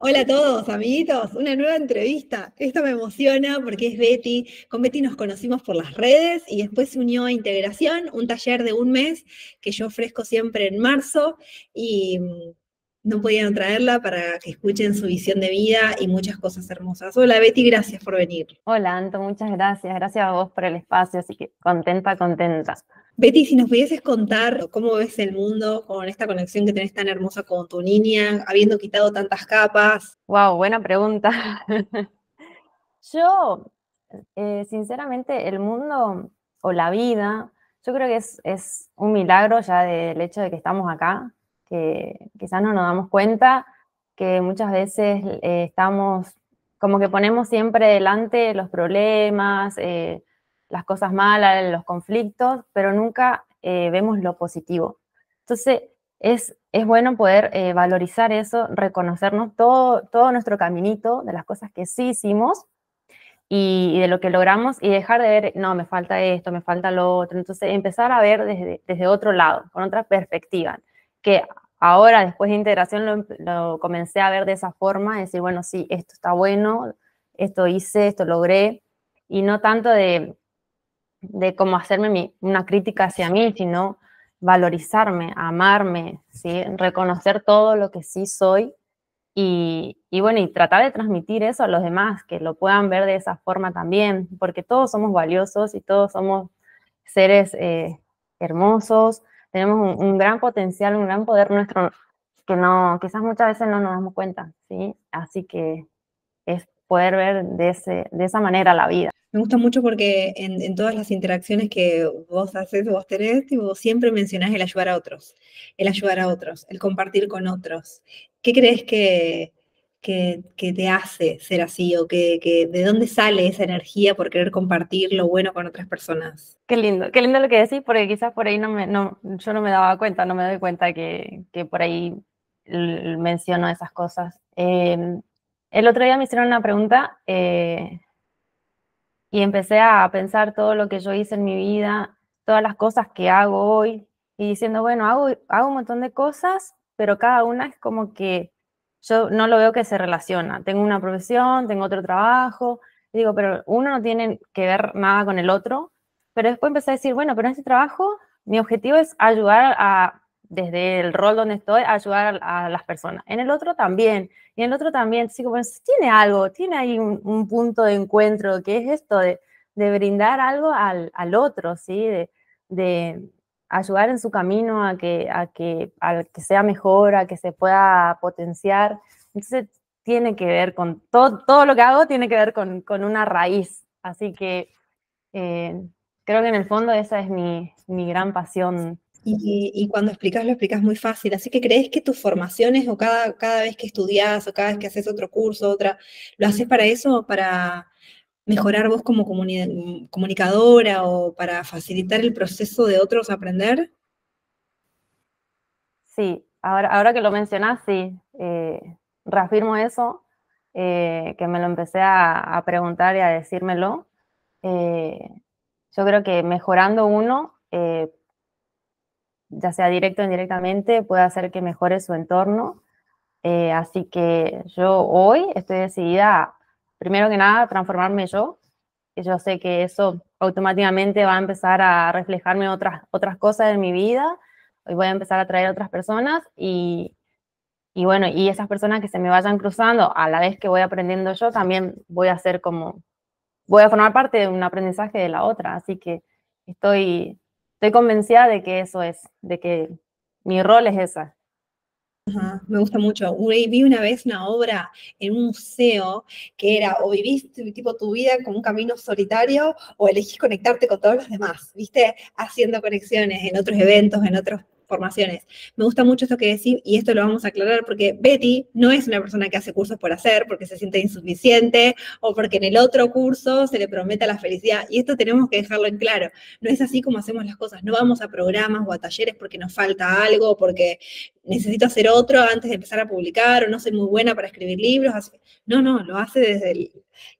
Hola a todos, amiguitos. Una nueva entrevista. Esto me emociona porque es Betty. Con Betty nos conocimos por las redes y después se unió a Integración, un taller de un mes que yo ofrezco siempre en marzo. Y no podían traerla para que escuchen su visión de vida y muchas cosas hermosas. Hola Betty, gracias por venir. Hola Anto, muchas gracias. Gracias a vos por el espacio, así que contenta, contenta. Betty, si nos pudieses contar cómo ves el mundo con esta conexión que tenés tan hermosa con tu niña, habiendo quitado tantas capas. Wow, buena pregunta. yo, eh, sinceramente, el mundo o la vida, yo creo que es un milagro ya del hecho de que estamos acá, que quizás no nos damos cuenta que muchas veces eh, estamos, como que ponemos siempre delante los problemas, eh, las cosas malas, los conflictos, pero nunca eh, vemos lo positivo. Entonces, es, es bueno poder valorizar eso, reconocernos todo, todo nuestro caminito de las cosas que sí hicimos y, de lo que logramos y dejar de ver, no, me falta esto, me falta lo otro. Entonces, empezar a ver desde, desde otro lado, con otra perspectiva que ahora, después de integración, em, lo, comencé a ver de esa forma, decir, bueno, sí, esto está bueno, esto hice, esto logré, y no tanto de, de cómo hacerme una crítica hacia mí, sino valorizarme, amarme, ¿sí? reconocer todo lo que sí soy y, y, bueno, y tratar de transmitir eso a los demás, que lo puedan ver de esa forma también, porque todos somos valiosos y todos somos seres eh, hermosos, tenemos un, gran potencial, un gran poder nuestro que no, quizás muchas veces no nos damos cuenta, ¿sí? Así que es poder ver de, ese, de esa manera la vida. Me gusta mucho porque en, todas las interacciones que vos haces, vos tenés, vos siempre mencionás el ayudar a otros, el ayudar a otros, el compartir con otros. ¿Qué crees que, que, te hace ser así o que, de dónde sale esa energía por querer compartir lo bueno con otras personas. Qué lindo, qué lindo lo que decís, porque quizás por ahí no no, yo no me daba cuenta, no me doy cuenta que, por ahí menciono esas cosas. Em, el otro día me hicieron una pregunta eh, y empecé a pensar todo lo que yo hice en mi vida, todas las cosas que hago hoy y diciendo, bueno, hago un montón de cosas, pero cada una es como que yo no lo veo que se relaciona. Tengo una profesión, tengo otro trabajo. digo, pero uno no tiene que ver nada con el otro. Pero después empecé a decir, bueno, pero en este trabajo mi objetivo es ayudar a, desde el rol donde estoy, ayudar a, las personas. En el otro también. Y en el otro también. sigo bueno, tiene algo, tiene ahí un, punto de encuentro, que es esto de, brindar algo al, otro, ¿sí? de, ayudar en su camino a que, a que, sea mejor, a que se pueda potenciar. Entonces, tiene que ver con todo, todo lo que hago, tiene que ver con, una raíz. Así que eh, creo que en el fondo esa es mi, gran pasión. Y, cuando explicas, lo explicas muy fácil. Así que crees que tus formaciones o cada, cada vez que estudias o cada vez que haces otro curso, otra, ¿lo haces para eso? Para, mejorar vos como comunicadora o para facilitar el proceso de otros aprender? Sí, ahora, ahora que lo mencionás, sí, eh, reafirmo eso, eh, que me lo empecé a, preguntar y a decírmelo. Eh, yo creo que mejorando uno, ya sea directo o indirectamente, puede hacer que mejore su entorno. así que yo hoy estoy decidida primero que nada, transformarme yo, que yo sé que eso automáticamente va a empezar a reflejarme otras, otras cosas en mi vida, y voy a empezar a traer otras personas y, bueno, y esas personas que se me vayan cruzando, a la vez que voy aprendiendo yo, también voy a ser como, voy a formar parte de un aprendizaje de la otra, así que estoy, estoy convencida de que eso es, de que mi rol es esa, me gusta mucho. Vi una vez una obra en un museo que era o vivís tipo tu vida con un camino solitario o elegís conectarte con todos los demás, ¿viste? Haciendo conexiones en otros eventos, en otras formaciones. Me gusta mucho esto que decís y esto lo vamos a aclarar porque Betty no es una persona que hace cursos por hacer, porque se siente insuficiente o porque en el otro curso se le prometa la felicidad. Y esto tenemos que dejarlo en claro. No es así como hacemos las cosas. No vamos a programas o a talleres porque nos falta algo, porque necesito hacer otro antes de empezar a publicar o no soy muy buena para escribir libros. Así, no, no, lo hace desde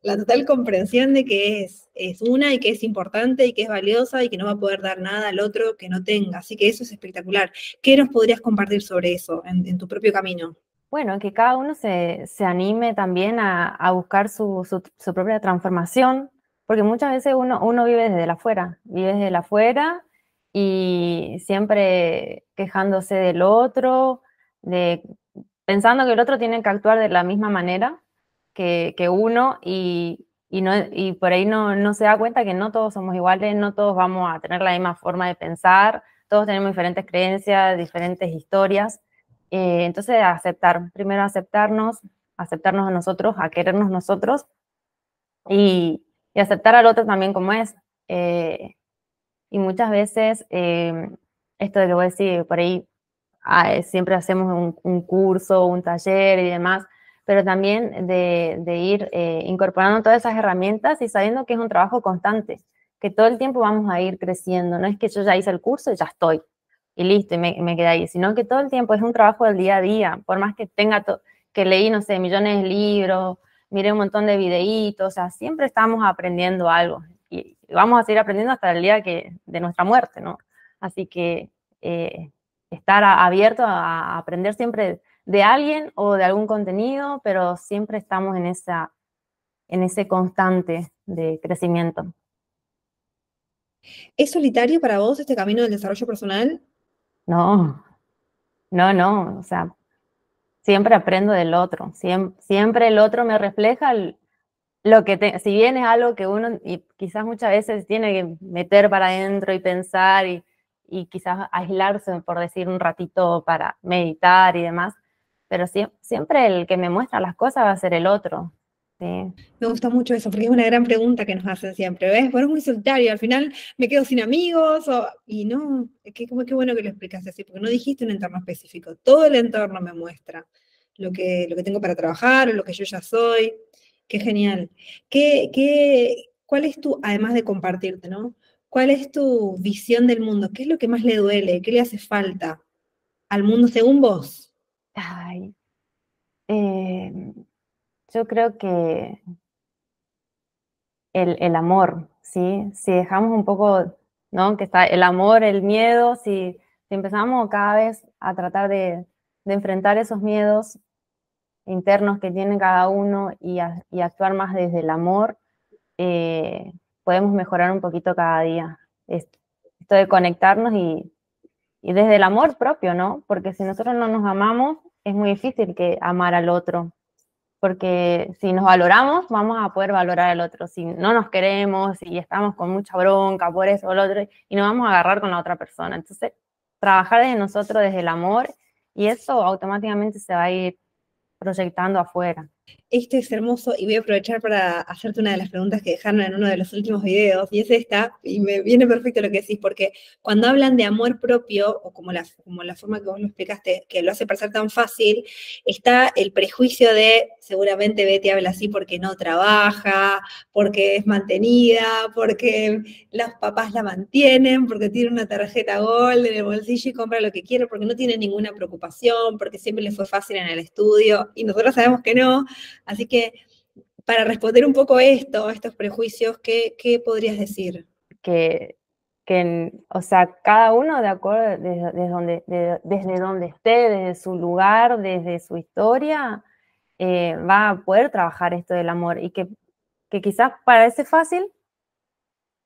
la total comprensión de que es, es una y que es importante y que es valiosa y que no va a poder dar nada al otro que no tenga. Así que eso es espectacular. ¿Qué nos podrías compartir sobre eso en, tu propio camino? Bueno, que cada uno se, anime también a, buscar su, propia transformación, porque muchas veces uno, uno vive desde la afuera, vive desde la afuera y siempre quejándose del otro, de, pensando que el otro tiene que actuar de la misma manera que, uno y, no, y, por ahí no, se da cuenta que no todos somos iguales, no todos vamos a tener la misma forma de pensar, todos tenemos diferentes creencias, diferentes historias. Eh, entonces, aceptar, primero aceptarnos, aceptarnos a nosotros, a querernos nosotros y, aceptar al otro también como es. Eh, y muchas veces, em, esto de que a decir por ahí ah, eh, siempre hacemos un, curso, un taller y demás, pero también de, ir eh, incorporando todas esas herramientas y sabiendo que es un trabajo constante, que todo el tiempo vamos a ir creciendo. No es que yo ya hice el curso y ya estoy, y listo, y me, queda quedé ahí, sino que todo el tiempo es un trabajo del día a día, por más que tenga, que leí, no sé, millones de libros, mire un montón de videitos, o sea, siempre estamos aprendiendo algo vamos a seguir aprendiendo hasta el día que, de nuestra muerte, ¿no? Así que eh, estar abierto a, aprender siempre de alguien o de algún contenido, pero siempre estamos en, esa, en ese constante de crecimiento. ¿Es solitario para vos este camino del desarrollo personal? No, no, no, o sea, siempre aprendo del otro, siempre, siempre el otro me refleja el, lo que si bien es algo que uno y quizás muchas veces tiene que meter para adentro y pensar y, y, quizás aislarse por decir un ratito para meditar y demás, pero siempre el que me muestra las cosas va a ser el otro. Sí. Me gusta mucho eso, porque es una gran pregunta que nos hacen siempre, ¿ves? Bueno, es muy solitario, al final me quedo sin amigos, y no, es que bueno que lo explicaste así, porque no dijiste un entorno específico, todo el entorno me muestra lo que, lo que tengo para trabajar, o lo que yo ya soy, Qué genial. ¿Qué, qué, ¿Cuál es tu, además de compartirte, ¿no? ¿Cuál es tu visión del mundo? ¿Qué es lo que más le duele? ¿Qué le hace falta al mundo según vos? Ay, em, yo creo que el, amor, ¿sí? Si dejamos un poco, ¿no? Que está el amor, el miedo, si, empezamos cada vez a tratar de, de enfrentar esos miedos, internos que tienen cada uno y, actuar más desde el amor, eh, podemos mejorar un poquito cada día. Esto de conectarnos y, desde el amor propio, ¿no? Porque si nosotros no nos amamos, es muy difícil que amar al otro, porque si nos valoramos, vamos a poder valorar al otro. Si no nos queremos, si estamos con mucha bronca por eso o lo otro, y nos vamos a agarrar con la otra persona. Entonces, trabajar desde nosotros, desde el amor, y eso automáticamente se va a ir proyectando afuera. Este es hermoso y voy a aprovechar para hacerte una de las preguntas que dejaron en uno de los últimos videos, y es esta, y me viene perfecto lo que decís, porque cuando hablan de amor propio, o como la, como la forma que vos lo explicaste, que lo hace parecer tan fácil, está el prejuicio de seguramente Betty habla así porque no trabaja, porque es mantenida, porque los papás la mantienen, porque tiene una tarjeta gold en el bolsillo y compra lo que quiere, porque no tiene ninguna preocupación, porque siempre le fue fácil en el estudio, y nosotros sabemos que no Así que para responder un poco esto, estos prejuicios, ¿qué, podrías decir? Que, o sea, cada uno de acuerdo desde, donde, desde esté, desde su lugar, desde su historia, eh, va a poder trabajar esto del amor y que, que quizás parece fácil,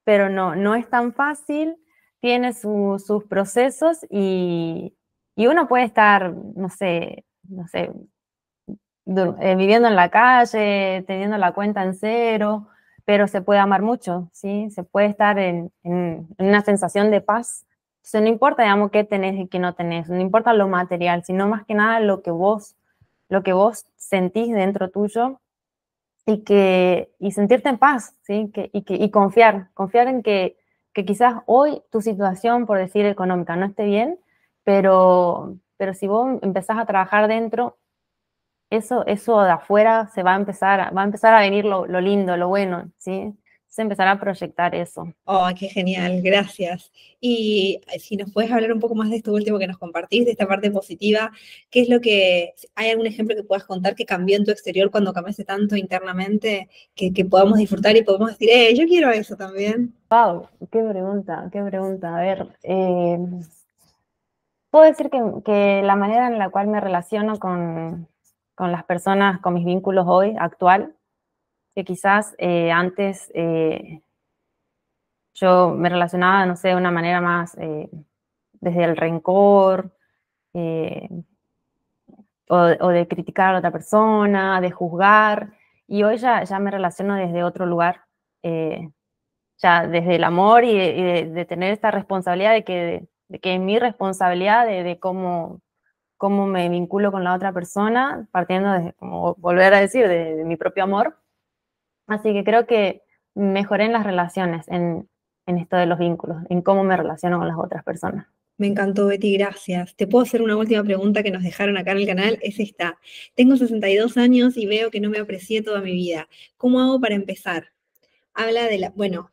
pero no, no es tan fácil, tiene sus procesos y, y uno puede estar, no sé, no sé, eh, viviendo en la calle, teniendo la cuenta en cero, pero se puede amar mucho, ¿sí? Se puede estar en, en, una sensación de paz. Entonces, no importa, digamos, qué tenés y qué no tenés, no importa lo material, sino más que nada lo que vos, lo que vos sentís dentro tuyo y, que, y sentirte en paz, ¿sí? Que, y, que, y confiar, confiar en que, que quizás hoy tu situación, por decir económica, no esté bien, pero, pero si vos empezás a trabajar dentro, eso, eso de afuera se va a empezar, va a empezar a venir lo, lindo, lo bueno, ¿sí? Se empezará a proyectar eso. Oh, qué genial, gracias. Y eh, si nos puedes hablar un poco más de esto último que nos compartís, de esta parte positiva, ¿qué es lo que, hay algún ejemplo que puedas contar que cambió en tu exterior cuando cambiaste tanto internamente, que, podamos disfrutar y podemos decir, eh, yo quiero eso también? Wow, qué pregunta, qué pregunta. A ver, eh, puedo decir que la manera en la cual me relaciono con, con las personas, con mis vínculos hoy, actual, que quizás eh, antes eh, yo me relacionaba, no sé, de una manera más eh, desde el rencor o, de criticar a otra persona, de juzgar, y hoy ya, ya me relaciono desde otro lugar, ya desde el amor y, de, tener esta responsabilidad de que, que es mi responsabilidad de, de cómo cómo me vinculo con la otra persona, partiendo de, como volver a decir, de, mi propio amor. Así que creo que mejoré en las relaciones, en, en esto de los vínculos, en cómo me relaciono con las otras personas. Me encantó, Betty, gracias. Te puedo hacer una última pregunta que nos dejaron acá en el canal, es esta. Tengo 62 años y veo que no me aprecié toda mi vida. ¿Cómo hago para empezar? Habla de la, bueno,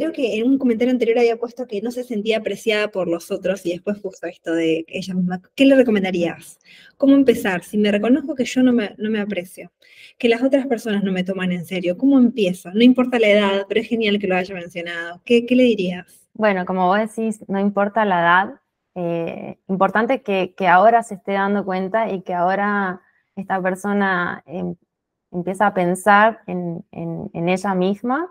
creo que en un comentario anterior había puesto que no se sentía apreciada por los otros y después justo esto de ella misma. ¿Qué le recomendarías? ¿Cómo empezar? Si me reconozco que yo no me, no me aprecio, que las otras personas no me toman en serio, ¿cómo empiezo? No importa la edad, pero es genial que lo haya mencionado. ¿Qué, qué le dirías? Bueno, como vos decís, no importa la edad. Eh, importante que, que, ahora se esté dando cuenta y que ahora esta persona em, empieza a pensar en, en, en ella misma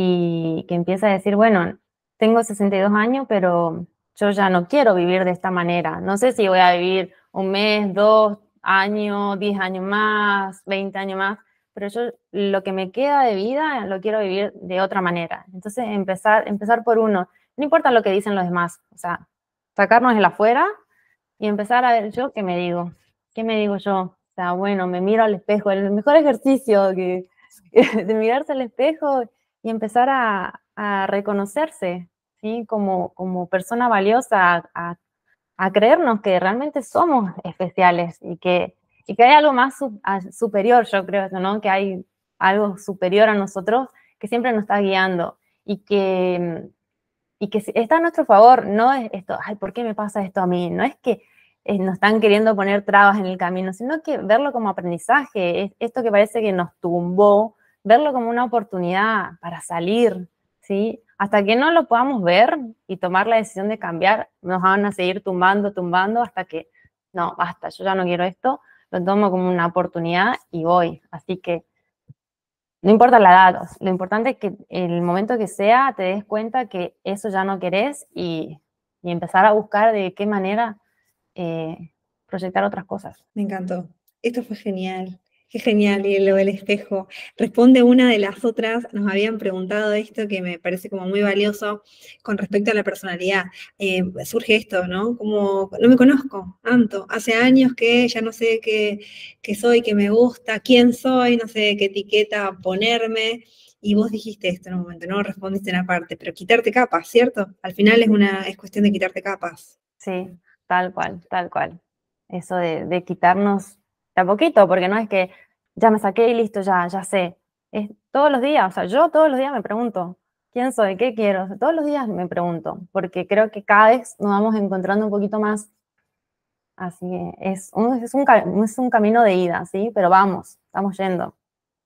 y que empieza a decir, bueno, tengo 62 años, pero yo ya no quiero vivir de esta manera. No sé si voy a vivir un mes, dos años, 10 años más, 20 años más, pero yo lo que me queda de vida lo quiero vivir de otra manera. Entonces, empezar, empezar por uno. No importa lo que dicen los demás, o sea, sacarnos el afuera y empezar a ver yo qué me digo, qué me digo yo. O sea, bueno, me miro al espejo, el mejor ejercicio que, de mirarse al espejo y empezar a, reconocerse ¿sí? como, como persona valiosa, a, creernos que realmente somos especiales y que, y que hay algo más superior, yo creo, ¿no? que hay algo superior a nosotros que siempre nos está guiando y que, y que está a nuestro favor, no es esto, ay, ¿por qué me pasa esto a mí? No es que eh, nos están queriendo poner trabas en el camino, sino que verlo como aprendizaje, esto que parece que nos tumbó verlo como una oportunidad para salir, ¿sí? Hasta que no lo podamos ver y tomar la decisión de cambiar, nos van a seguir tumbando, tumbando hasta que, no, basta, yo ya no quiero esto, lo tomo como una oportunidad y voy. Así que no importa la edad, lo importante es que en el momento que sea te des cuenta que eso ya no querés y, empezar a buscar de qué manera eh, proyectar otras cosas. Me encantó. Esto fue genial. Qué genial, y lo del espejo. Responde una de las otras, nos habían preguntado esto que me parece como muy valioso con respecto a la personalidad. Eh, surge esto, ¿no? Como no me conozco, tanto, Hace años que ya no sé qué, soy, qué me gusta, quién soy, no sé qué etiqueta ponerme. Y vos dijiste esto en un momento, no respondiste en aparte, pero quitarte capas, ¿cierto? Al final es una es cuestión de quitarte capas. Sí, tal cual, tal cual. Eso de quitarnos a poquito, porque no es que ya me saqué y listo, ya, ya sé. Es todos los días, o sea, yo todos los días me pregunto, ¿quién soy? ¿Qué quiero? todos los días me pregunto, porque creo que cada vez nos vamos encontrando un poquito más. Así que es un, es un, es un camino de ida, ¿sí? Pero vamos, estamos yendo.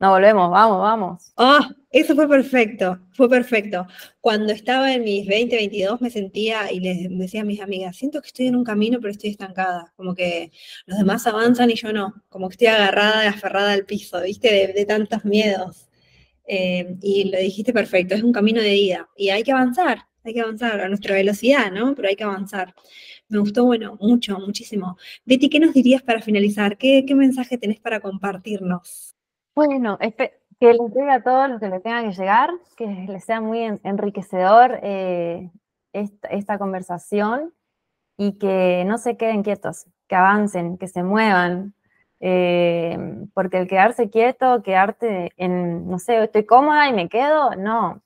No volvemos, vamos, vamos. Ah, eso fue perfecto, fue perfecto. Cuando estaba en mis 20, 22 me sentía y les decía a mis amigas, siento que estoy en un camino pero estoy estancada, como que los demás avanzan y yo no, como que estoy agarrada, aferrada al piso, viste, de, tantos miedos. Eh, y lo dijiste perfecto, es un camino de vida. y hay que avanzar, hay que avanzar a nuestra velocidad, ¿no? Pero hay que avanzar. Me gustó, bueno, mucho, muchísimo. Betty, ¿qué nos dirías para finalizar? ¿Qué, qué mensaje tenés para compartirnos? Bueno, que les llegue a todos los que le tenga que llegar, que les sea muy enriquecedor eh, esta, conversación y que no se queden quietos, que avancen, que se muevan, eh, porque el quedarse quieto, quedarte en, no sé, estoy cómoda y me quedo, no,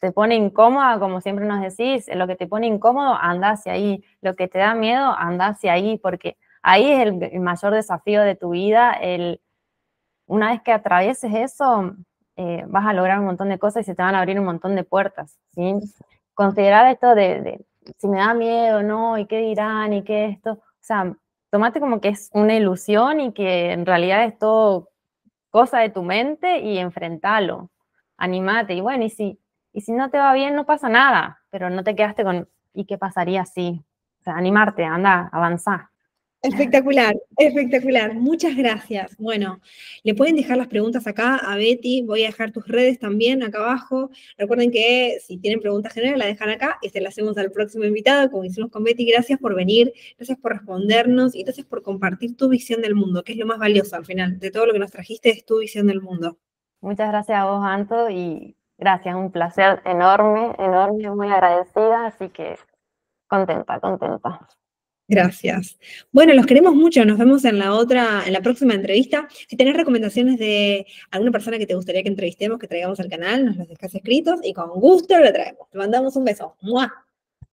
te pone incómoda, como siempre nos decís, lo que te pone incómodo, anda hacia ahí, lo que te da miedo, anda hacia ahí, porque ahí es el mayor desafío de tu vida, el una vez que atravieses eso, eh, vas a lograr un montón de cosas y se te van a abrir un montón de puertas, ¿sí? Considerar esto de, si me da miedo, no, y qué dirán, y qué esto, o sea, tomate como que es una ilusión y que en realidad es todo cosa de tu mente y enfrentalo, animate, y bueno, y si, y si no te va bien, no pasa nada, pero no te quedaste con, ¿y qué pasaría si? O sea, animarte, anda, avanza. Espectacular, espectacular. Muchas gracias. Bueno, le pueden dejar las preguntas acá a Betty. Voy a dejar tus redes también acá abajo. Recuerden que si tienen preguntas generales, la dejan acá y se las hacemos al próximo invitado, como hicimos con Betty. Gracias por venir, gracias por respondernos y gracias por compartir tu visión del mundo, que es lo más valioso al final. De todo lo que nos trajiste es tu visión del mundo. Muchas gracias a vos, Anto, y gracias. Un placer enorme, enorme, muy agradecida. Así que contenta, contenta. Gracias. Bueno, los queremos mucho. Nos vemos en la otra, en la próxima entrevista. Si tenés recomendaciones de alguna persona que te gustaría que entrevistemos, que traigamos al canal, nos los dejás escritos y con gusto lo traemos. Te mandamos un beso. Muah.